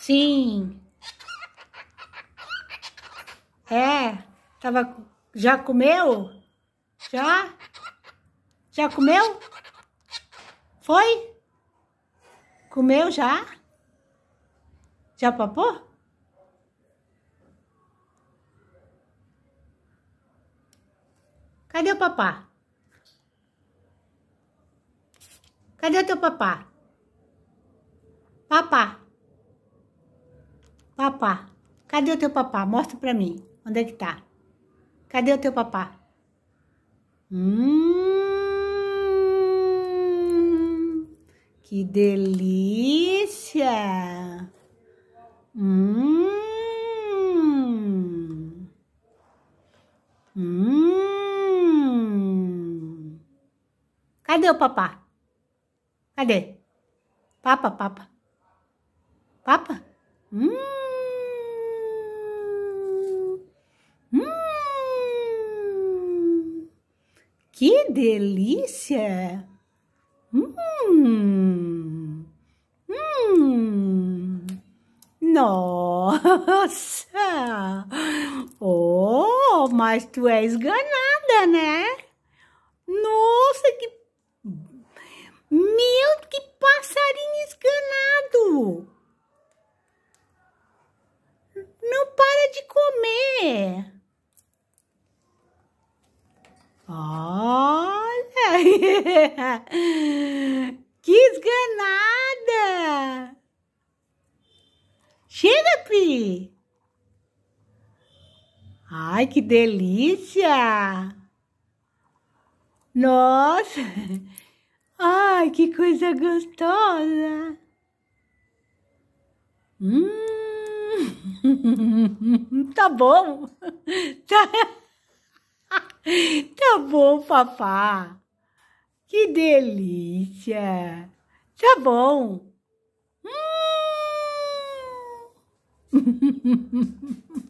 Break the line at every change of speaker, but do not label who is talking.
Sim. É. Tava. Já comeu? Já? Já comeu? Foi? Comeu já?
Já papou? Cadê o papá? Cadê o teu papá? Papá. Papá, cadê o teu papá? Mostra pra mim. Onde é que tá? Cadê o teu papá? Hum, que delícia! Hum, hum. Cadê o papá? Cadê? Papa, papa. Papa? Hum.
Que delícia!
Hum! Hum! Nossa! Oh,
mas tu és ganada, né? Nossa, que... Meu, que passarinho esganado! Não para de comer! que esganada! Chega, Pi! Ai, que delícia! Nossa! Ai, que coisa gostosa!
Hum, tá bom! Tá, tá bom, papá! Que
delícia! Tá bom! Hum!